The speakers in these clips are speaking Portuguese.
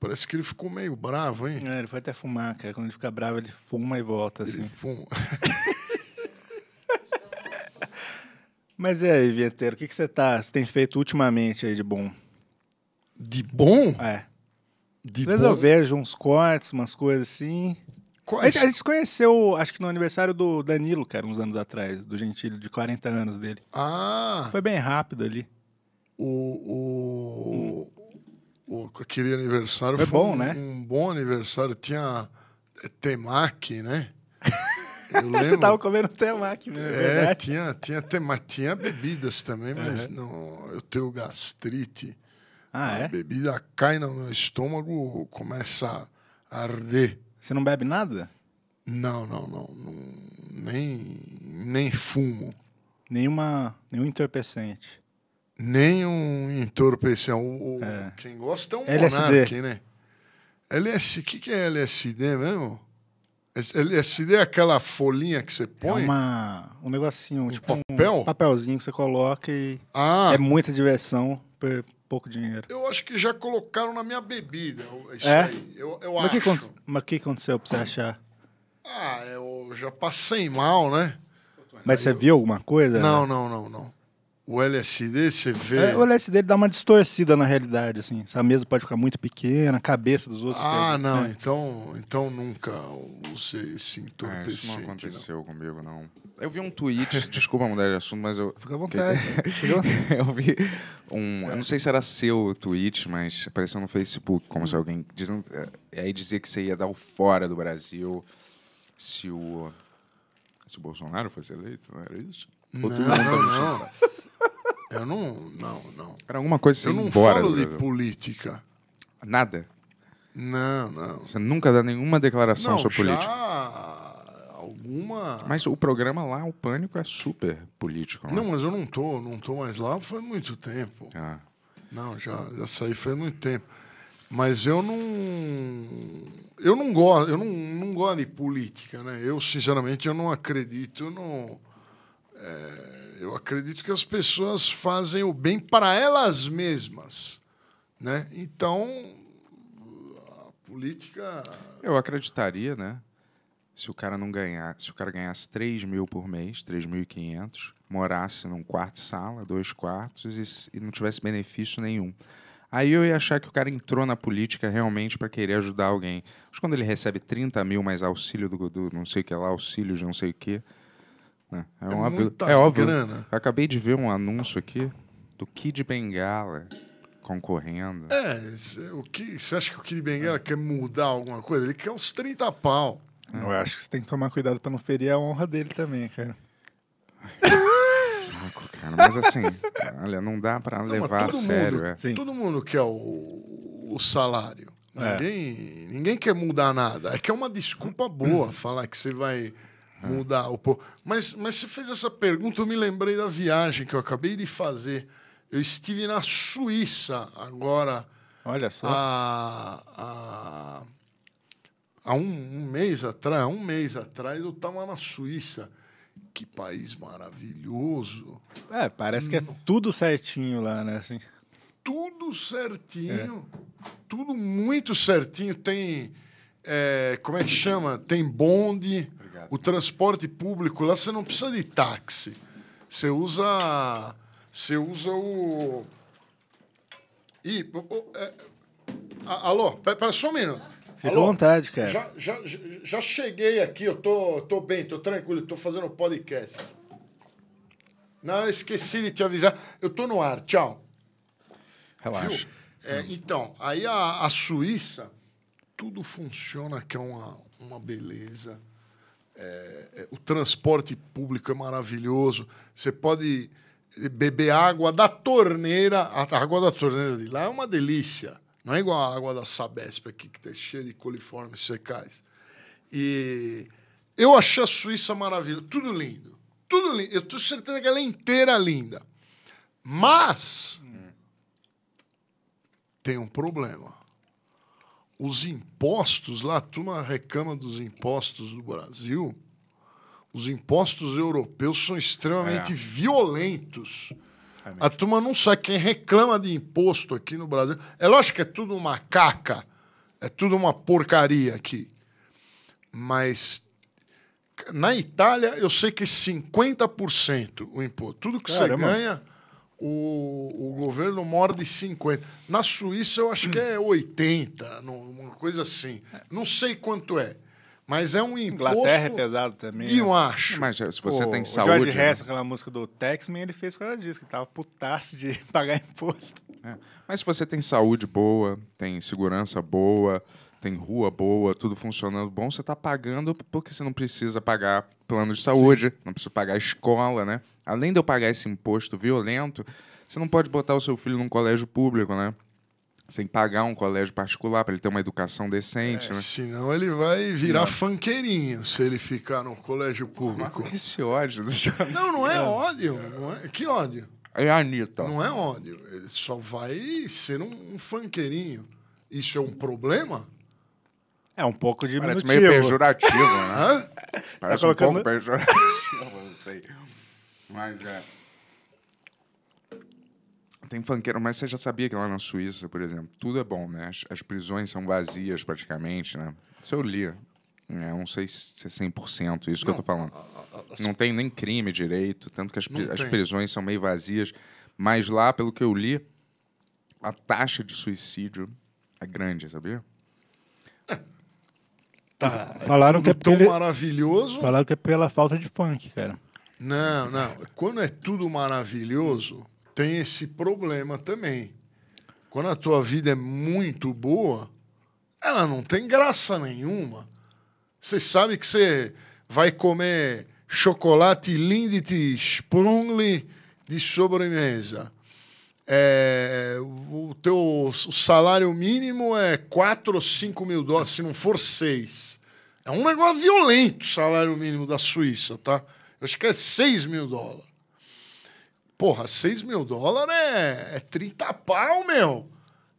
Parece que ele ficou meio bravo, hein? É, ele foi até fumar, cara. Quando ele fica bravo, ele fuma e volta, assim. Ele fuma. Mas e aí, Vieteiro, o que, que você tá, você tem feito ultimamente aí de bom? De bom? É. De Às vezes bom? eu vejo uns cortes, umas coisas assim. A gente, é a gente, se conheceu, acho que no aniversário do Danilo, cara, uns anos atrás, do Gentilho, de 40 anos dele. Ah! Foi bem rápido ali. O. o... Hum o, aquele aniversário foi, é foi bom, um, né? Um bom aniversário. Tinha é, temaki, né? Você estava comendo temaki, né é, Tinha, tinha, temaki tinha bebidas também, mas uhum. não, eu tenho gastrite. Ah, a é? bebida cai no meu estômago, começa a arder. Você não bebe nada? Não, não, não. não nem, nem fumo. Nenhuma, nenhum entorpecente? Nem um entorpecente. O, é. Quem gosta é um LSD. né? LSD, o que, que é LSD mesmo? LSD é aquela folhinha que você é põe? É uma, um negocinho, um tipo papel? um papelzinho que você coloca e ah. é muita diversão por pouco dinheiro. Eu acho que já colocaram na minha bebida isso é? aí, eu, eu mas acho. Que, mas o que aconteceu pra você ah, achar? Ah, eu já passei mal, né? Mas aí você eu... viu alguma coisa? Não, não, não, não. O LSD, você vê. É, o LSD dá uma distorcida na realidade, assim. A mesa pode ficar muito pequena, a cabeça dos outros. Ah, pega, não, né? então, então nunca usei esse entorpecente. É, isso não aconteceu não. comigo, não. Eu vi um tweet, desculpa mudar de assunto, mas eu. Fica à vontade. eu vi um. Eu não sei se era seu tweet, mas apareceu no Facebook, como se alguém. Dizendo, eh, aí dizia que você ia dar o fora do Brasil se o. Se o Bolsonaro fosse eleito, não era isso? Não, não, não. Né? Eu não, não, não. Era alguma coisa assim. Eu não embora, falo de política. Nada? Não, não. Você nunca dá nenhuma declaração não, sobre já política? alguma... Mas o programa lá, o Pânico, é super político. Não, é? mas eu não tô, não tô mais lá foi muito tempo. Ah. Não, já, já saí foi muito tempo. Mas eu não... Eu não gosto, eu não, não gosto de política, né? Eu, sinceramente, eu não acredito no... É eu acredito que as pessoas fazem o bem para elas mesmas. Né? Então, a política. Eu acreditaria, né? Se o cara não ganhar, se o cara ganhasse 3 mil por mês, 3.500, morasse num quarto sala, dois quartos, e, e não tivesse benefício nenhum. Aí eu ia achar que o cara entrou na política realmente para querer ajudar alguém. Mas quando ele recebe 30 mil mais auxílio do, do não sei o que lá, auxílio de não sei o que, né? É, é, é óbvio. É óbvio. Grana. Acabei de ver um anúncio aqui do Kid Bengala concorrendo. É, o que, você acha que o Kid Bengala quer mudar alguma coisa? Ele quer uns 30 pau. Eu acho que você tem que tomar cuidado para não ferir a honra dele também, cara. Saco, cara. Mas assim, olha, não dá para levar a sério. Mundo, é. Todo mundo quer o, o salário. É. Ninguém, é. ninguém quer mudar nada. É que é uma desculpa boa falar que você vai é. mudar o povo. Mas, mas você fez essa pergunta, eu me lembrei da viagem que eu acabei de fazer. Eu estive na Suíça agora. Olha só. Há, há, há um, um, mês atrás, um mês atrás, eu estava na Suíça. Que país maravilhoso. É, parece que é tudo certinho lá, né? Assim. Tudo certinho. É. Tudo muito certinho. Tem. É, como é que chama? Tem bonde o transporte público lá você não precisa de táxi. Você usa. Você usa o. E. É, alô, para só um minuto. Fica alô, à vontade, cara. Já, já, já cheguei aqui, eu tô, tô bem, tô tranquilo, tô fazendo podcast. Não, eu esqueci de te avisar. Eu tô no ar, tchau. Relaxa. É, hum. então, aí a, a Suíça, tudo funciona, que é uma, uma beleza. É, é, o transporte público é maravilhoso. Você pode beber água da torneira. A água da torneira de lá é uma delícia. Não é igual a água da Sabesp aqui, que está cheia de coliformes secais. E eu achei a Suíça maravilhosa. Tudo lindo. Tudo lindo. Eu tenho certeza que ela é inteira linda. Mas hum. tem um problema os impostos lá, a turma reclama dos impostos do Brasil. Os impostos europeus são extremamente é. violentos. É a turma não sabe quem reclama de imposto aqui no Brasil. É lógico que é tudo uma caca, é tudo uma porcaria aqui. Mas na Itália eu sei que 50% o imposto. Tudo que Caramba. você ganha o, o governo morde 50. Na Suíça, eu acho que é 80, uma coisa assim. Não sei quanto é. Mas é um imposto. Inglaterra é pesado também. E eu né? acho. Mas é, se você o, tem saúde. O George né? aquela música do Texman, ele fez por causa disso, que tava putasse de pagar imposto. É. Mas se você tem saúde boa, tem segurança boa, tem rua boa, tudo funcionando bom, você está pagando porque você não precisa pagar plano de saúde, Sim. não preciso pagar escola, né? Além de eu pagar esse imposto violento, você não pode botar o seu filho num colégio público, né? sem pagar um colégio particular para ele ter uma educação decente. É, né? Senão ele vai virar não. fanqueirinho se ele ficar num colégio público. esse ódio. Né? Não, não é, é, ódio. Não é... Que ódio? É a Anitta. Não é ódio. Ele só vai ser um, um fanqueirinho. Isso é um problema? É um pouco de Parece meio pejorativo, né? Parece tá colocando... um pouco pejorativo, não sei. Mas é. Tem funkeiro, mas você já sabia que lá na Suíça, por exemplo, tudo é bom, né? As, as prisões são vazias praticamente, né? Isso eu li. É, né, não sei se é 100% isso não, que eu tô falando. A, ah, a, ah, a, ah, não tem nem crime direito, tanto que as, as prisões são meio vazias. Mas lá, pelo que eu li, a taxa de suicídio é grande, sabia? É. Tá. Falaram que é tão pela... maravilhoso. Falaram que é pela falta de funk, cara. Não, não. Quando é tudo maravilhoso, tem esse problema também. Quando a tua vida é muito boa, ela não tem graça nenhuma. Você sabe que você vai comer chocolate Lindt Sprungli de sobremesa é, o teu o salário mínimo é 4 ou 5 mil dólares, se não for 6. É um negócio violento o salário mínimo da Suíça, tá? Eu acho que é 6 mil dólares. Porra, 6 mil dólares é, é 30 pau, meu.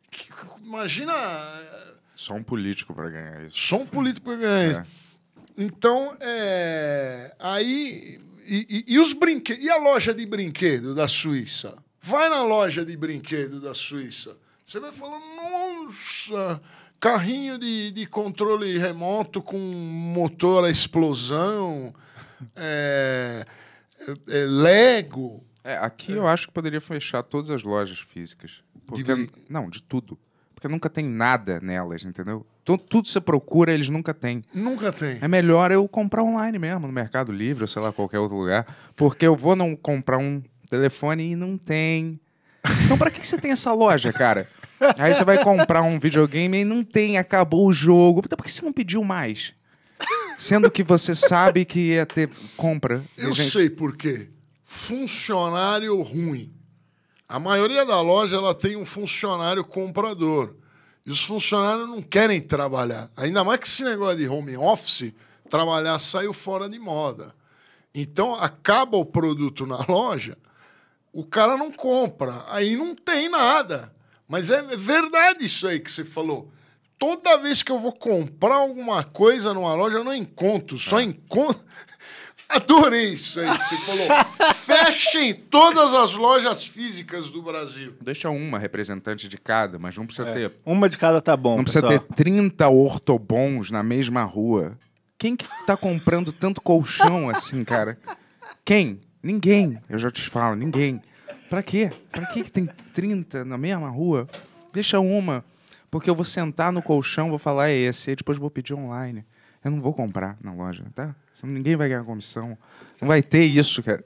Que, imagina. É, só um político para ganhar isso. Só um político para ganhar é. isso. Então, é, aí. E, e, e os brinquedos. E a loja de brinquedo da Suíça? Vai na loja de brinquedo da Suíça. Você vai falar, nossa, carrinho de, de controle remoto com motor a explosão, é, é, é Lego. É, aqui eu acho que poderia fechar todas as lojas físicas. Porque, de... Não, de tudo. Porque nunca tem nada nelas, entendeu? Então, tudo você procura, eles nunca têm. Nunca tem. É melhor eu comprar online mesmo, no Mercado Livre, ou sei lá, qualquer outro lugar. Porque eu vou não comprar um telefone e não tem. Então, para que você tem essa loja, cara? Aí você vai comprar um videogame e não tem, acabou o jogo. Então, por que você não pediu mais? Sendo que você sabe que ia ter compra. Eu gente... sei por quê. Funcionário ruim. A maioria da loja ela tem um funcionário comprador. E os funcionários não querem trabalhar. Ainda mais que esse negócio de home office, trabalhar saiu fora de moda. Então acaba o produto na loja o cara não compra, aí não tem nada. Mas é verdade isso aí que você falou. Toda vez que eu vou comprar alguma coisa numa loja, eu não encontro, só é. encontro. Adorei isso aí que você falou. Fechem todas as lojas físicas do Brasil. Deixa uma representante de cada, mas não precisa é. ter. Uma de cada tá bom. Não pessoal. precisa ter 30 ortobons na mesma rua. Quem que tá comprando tanto colchão assim, cara? Quem? Ninguém, eu já te falo, ninguém. Pra quê? Pra quê que tem 30 na mesma rua? Deixa uma, porque eu vou sentar no colchão, vou falar é esse, e depois vou pedir online. Eu não vou comprar na loja, tá? Ninguém vai ganhar comissão. Não vai ter isso, cara.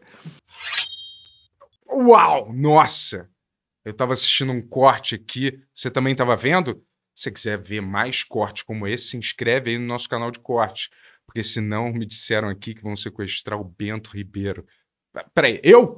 Uau! Nossa! Eu tava assistindo um corte aqui. Você também tava vendo? Se você quiser ver mais cortes como esse, se inscreve aí no nosso canal de corte Porque senão me disseram aqui que vão sequestrar o Bento Ribeiro. Peraí, eu?